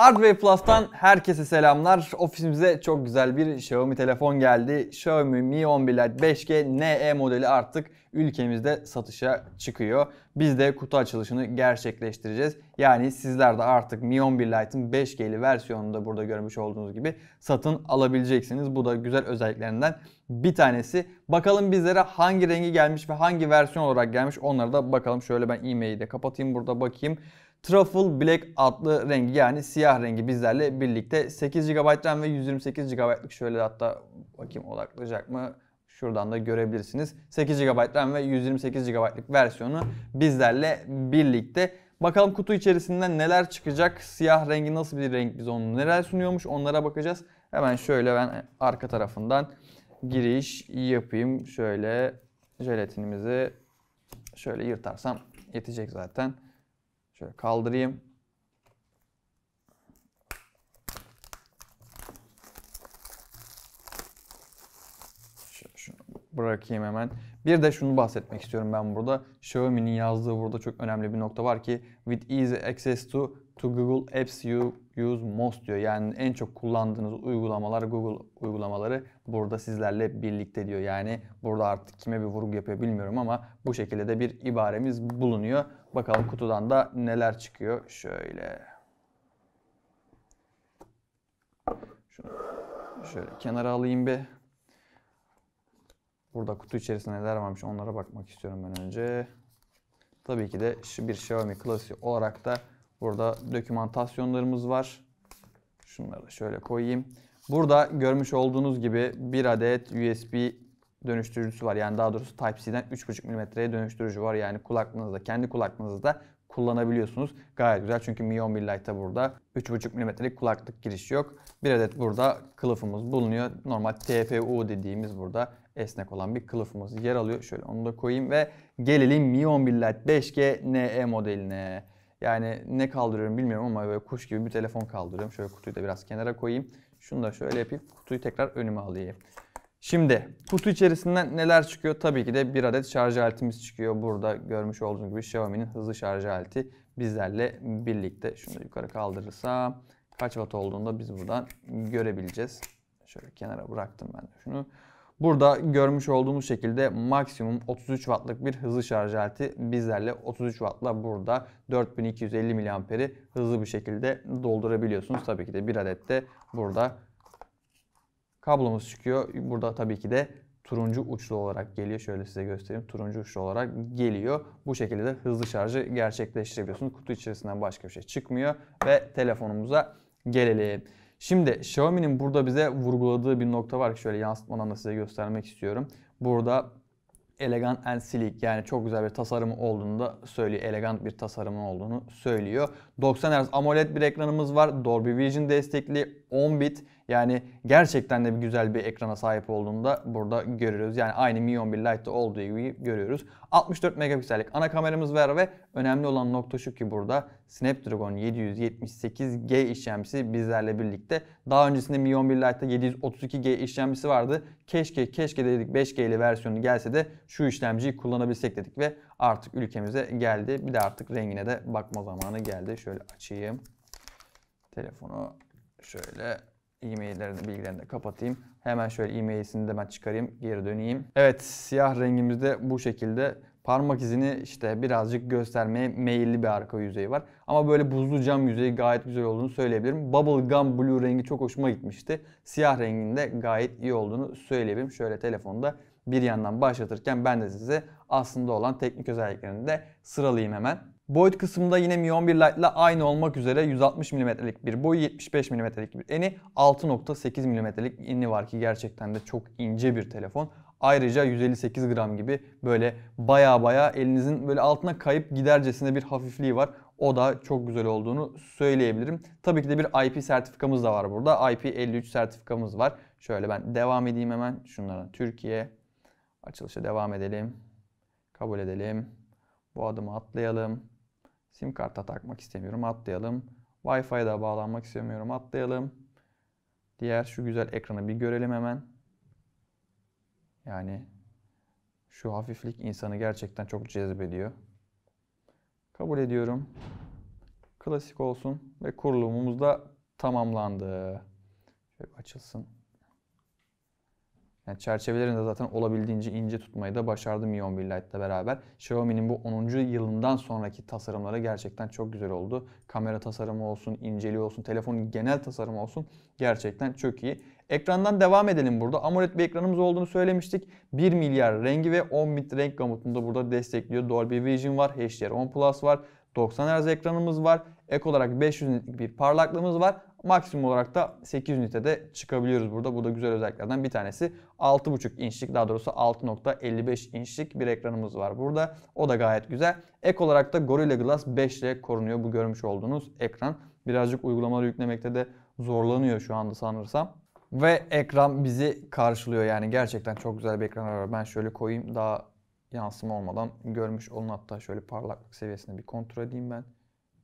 Hardware Plus'tan herkese selamlar. Ofisimize çok güzel bir Xiaomi telefon geldi. Xiaomi Mi 11 Lite 5G NE modeli artık ülkemizde satışa çıkıyor. Biz de kutu açılışını gerçekleştireceğiz. Yani sizler de artık Mi 11 Lite'in 5G'li versiyonunu da burada görmüş olduğunuz gibi satın alabileceksiniz. Bu da güzel özelliklerinden bir tanesi. Bakalım bizlere hangi rengi gelmiş ve hangi versiyon olarak gelmiş Onları da bakalım. Şöyle ben e-mail'i de kapatayım burada bakayım. Truffle Black adlı rengi yani siyah rengi bizlerle birlikte 8 GB RAM ve 128 GB'lık şöyle hatta bakayım odaklayacak mı? Şuradan da görebilirsiniz. 8 GB RAM ve 128 GB'lık versiyonu bizlerle birlikte. Bakalım kutu içerisinde neler çıkacak? Siyah rengi nasıl bir renk biz onu neler sunuyormuş onlara bakacağız. Hemen şöyle ben arka tarafından giriş yapayım. Şöyle jelatinimizi şöyle yırtarsam yetecek zaten. Şöyle kaldırayım. Şöyle şunu bırakayım hemen. Bir de şunu bahsetmek istiyorum ben burada. Xiaomi'nin yazdığı burada çok önemli bir nokta var ki with easy access to to Google Apps you use most diyor. Yani en çok kullandığınız uygulamalar Google uygulamaları burada sizlerle birlikte diyor. Yani burada artık kime bir vurgu yapıyor bilmiyorum ama bu şekilde de bir ibaremiz bulunuyor. Bakalım kutudan da neler çıkıyor. Şöyle. Şunu şöyle kenara alayım bir. Burada kutu içerisinde neler varmış onlara bakmak istiyorum ben önce. Tabii ki de bir Xiaomi klasik olarak da burada dokümantasyonlarımız var. Şunları da şöyle koyayım. Burada görmüş olduğunuz gibi bir adet USB dönüştürücüsü var. Yani daha doğrusu Type-C'den 3.5 mm'ye dönüştürücü var. Yani kulaklığınızda, kendi kulaklığınızda kullanabiliyorsunuz. Gayet güzel çünkü Mi 11 Lite'da burada 3.5 mm'lik kulaklık girişi yok. Bir adet burada kılıfımız bulunuyor. Normal TPU dediğimiz burada esnek olan bir kılıfımız yer alıyor. Şöyle onu da koyayım ve gelelim Mi 11 Lite 5G NE modeline. Yani ne kaldırıyorum bilmiyorum ama böyle kuş gibi bir telefon kaldırıyorum. Şöyle kutuyu da biraz kenara koyayım. Şunu da şöyle yapayım. Kutuyu tekrar önüme alayım. Şimdi kutu içerisinden neler çıkıyor? Tabii ki de bir adet şarj aletimiz çıkıyor. Burada görmüş olduğunuz gibi Xiaomi'nin hızlı şarj aleti bizlerle birlikte. Şunu yukarı kaldırırsam kaç watt olduğunu da biz buradan görebileceğiz. Şöyle kenara bıraktım ben de şunu. Burada görmüş olduğumuz şekilde maksimum 33 wattlık bir hızlı şarj aleti bizlerle 33 wattla burada 4250 miliamperi hızlı bir şekilde doldurabiliyorsunuz. Tabii ki de bir adet de burada Kablomuz çıkıyor. Burada tabii ki de turuncu uçlu olarak geliyor. Şöyle size göstereyim. Turuncu uçlu olarak geliyor. Bu şekilde de hızlı şarjı gerçekleştirebiliyorsunuz. Kutu içerisinden başka bir şey çıkmıyor. Ve telefonumuza gelelim. Şimdi Xiaomi'nin burada bize vurguladığı bir nokta var ki şöyle yansıtmadan da size göstermek istiyorum. Burada elegant and sleek yani çok güzel bir tasarımı olduğunu da söylüyor. Elegant bir tasarımı olduğunu söylüyor. 90 Hz AMOLED bir ekranımız var. Dolby Vision destekli 10 bit yani gerçekten de bir güzel bir ekrana sahip olduğunda burada görüyoruz. Yani aynı Mi 11 Lite'da olduğu gibi görüyoruz. 64 megapiksellik ana kameramız var ve önemli olan nokta şu ki burada Snapdragon 778G işlemcisi bizlerle birlikte. Daha öncesinde Mi 11 Lite'da 732G işlemcisi vardı. Keşke keşke dedik 5G'li versiyonu gelse de şu işlemciyi kullanabilsek dedik ve artık ülkemize geldi. Bir de artık rengine de bakma zamanı geldi. Şöyle açayım. Telefonu şöyle e-maillerini, bilgilerini de kapatayım. Hemen şöyle e-mail'sini de ben çıkarayım, geri döneyim. Evet, siyah rengimiz de bu şekilde. Parmak izini işte birazcık göstermeye meyilli bir arka yüzeyi var. Ama böyle buzlu cam yüzeyi gayet güzel olduğunu söyleyebilirim. Bubble Gum Blue rengi çok hoşuma gitmişti. Siyah renginde gayet iyi olduğunu söyleyebilirim. Şöyle telefonda bir yandan başlatırken ben de size aslında olan teknik özelliklerini de sıralayayım hemen. Boyut kısmında yine Mi 11 Lite ile aynı olmak üzere 160 mm'lik bir boyu, 75 mm'lik bir eni, 6.8 mm'lik eni var ki gerçekten de çok ince bir telefon. Ayrıca 158 gram gibi böyle baya baya elinizin böyle altına kayıp gidercesine bir hafifliği var. O da çok güzel olduğunu söyleyebilirim. Tabii ki de bir IP sertifikamız da var burada. IP53 sertifikamız var. Şöyle ben devam edeyim hemen. Şunlara Türkiye. Açılışa devam edelim. Kabul edelim. Bu adımı atlayalım. Sim karta takmak istemiyorum. Atlayalım. Wi-Fi'ye de bağlanmak istemiyorum. Atlayalım. Diğer şu güzel ekranı bir görelim hemen. Yani şu hafiflik insanı gerçekten çok cezbediyor. Kabul ediyorum. Klasik olsun ve kurulumumuz da tamamlandı. Şöyle açılsın. Yani çerçevelerini de zaten olabildiğince ince tutmayı da başardı Mi 11 Lite'la beraber. Xiaomi'nin bu 10. yılından sonraki tasarımları gerçekten çok güzel oldu. Kamera tasarımı olsun, inceliği olsun, telefonun genel tasarımı olsun gerçekten çok iyi. Ekrandan devam edelim burada. AMOLED bir ekranımız olduğunu söylemiştik. 1 milyar rengi ve 10 bit renk gamutunu da burada destekliyor. Dolby Vision var, HDR10 Plus var, 90 Hz ekranımız var. Ek olarak 500 nitlik bir parlaklığımız var. Maksimum olarak da 8 ünitede çıkabiliyoruz burada. Bu da güzel özelliklerden bir tanesi. 6.5 inçlik daha doğrusu 6.55 inçlik bir ekranımız var burada. O da gayet güzel. Ek olarak da Gorilla Glass 5 ile korunuyor bu görmüş olduğunuz ekran. Birazcık uygulamaları yüklemekte de zorlanıyor şu anda sanırsam. Ve ekran bizi karşılıyor yani gerçekten çok güzel bir ekran var. Ben şöyle koyayım daha yansıma olmadan görmüş olun hatta şöyle parlaklık seviyesini bir kontrol edeyim ben.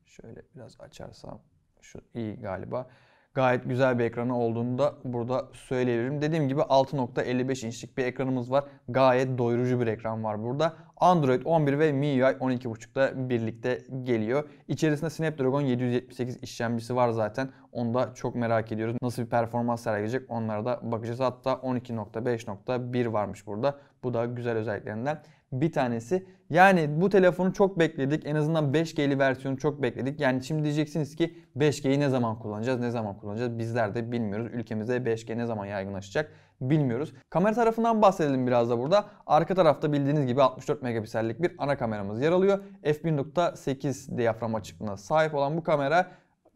Şöyle biraz açarsam şu iyi galiba. Gayet güzel bir ekranı olduğunu da burada söyleyebilirim. Dediğim gibi 6.55 inçlik bir ekranımız var. Gayet doyurucu bir ekran var burada. Android 11 ve MIUI 12.5'da birlikte geliyor. İçerisinde Snapdragon 778 işlemcisi var zaten. Onu da çok merak ediyoruz. Nasıl bir performans sergileyecek onlara da bakacağız. Hatta 12.5.1 varmış burada. Bu da güzel özelliklerinden bir tanesi. Yani bu telefonu çok bekledik. En azından 5G'li versiyonu çok bekledik. Yani şimdi diyeceksiniz ki 5G'yi ne zaman kullanacağız? Ne zaman kullanacağız? Bizler de bilmiyoruz. Ülkemizde 5G ne zaman yaygınlaşacak? bilmiyoruz. Kamera tarafından bahsedelim biraz da burada. Arka tarafta bildiğiniz gibi 64 megapiksellik bir ana kameramız yer alıyor. f1.8 diyafram açıklığına sahip olan bu kamera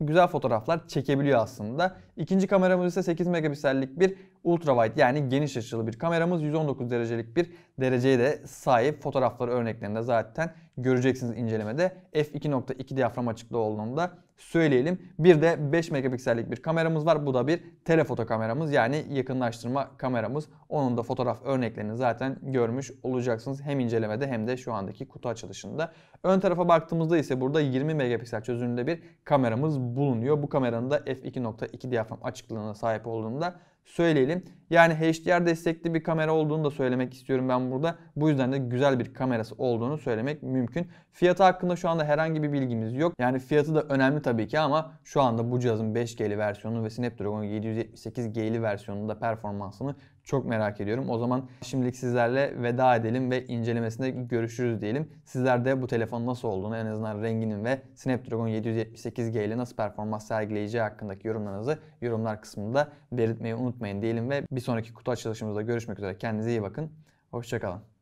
güzel fotoğraflar çekebiliyor aslında. İkinci kameramız ise 8 megapiksellik bir ultra wide yani geniş açılı bir kameramız. 119 derecelik bir dereceye de sahip fotoğrafları örneklerinde zaten göreceksiniz incelemede. F2.2 diyafram açıklığı olduğunda söyleyelim. Bir de 5 megapiksellik bir kameramız var. Bu da bir telefoto kameramız yani yakınlaştırma kameramız. Onun da fotoğraf örneklerini zaten görmüş olacaksınız. Hem incelemede hem de şu andaki kutu açılışında. Ön tarafa baktığımızda ise burada 20 megapiksel çözünürlüğünde bir kameramız bulunuyor. Bu kameranın da f2.2 diyafram açıklığına sahip olduğunda söyleyelim. Yani HDR destekli bir kamera olduğunu da söylemek istiyorum ben burada. Bu yüzden de güzel bir kamerası olduğunu söylemek mümkün. Fiyatı hakkında şu anda herhangi bir bilgimiz yok. Yani fiyatı da önemli tabii ki ama şu anda bu cihazın 5G'li versiyonu ve Snapdragon 778G'li versiyonunda performansını çok merak ediyorum. O zaman şimdilik sizlerle veda edelim ve incelemesinde görüşürüz diyelim. Sizler de bu telefon nasıl olduğunu en azından renginin ve Snapdragon 778G ile nasıl performans sergileyeceği hakkındaki yorumlarınızı yorumlar kısmında belirtmeyi unutmayın diyelim ve bir sonraki kutu açılışımızda görüşmek üzere. Kendinize iyi bakın. Hoşçakalın.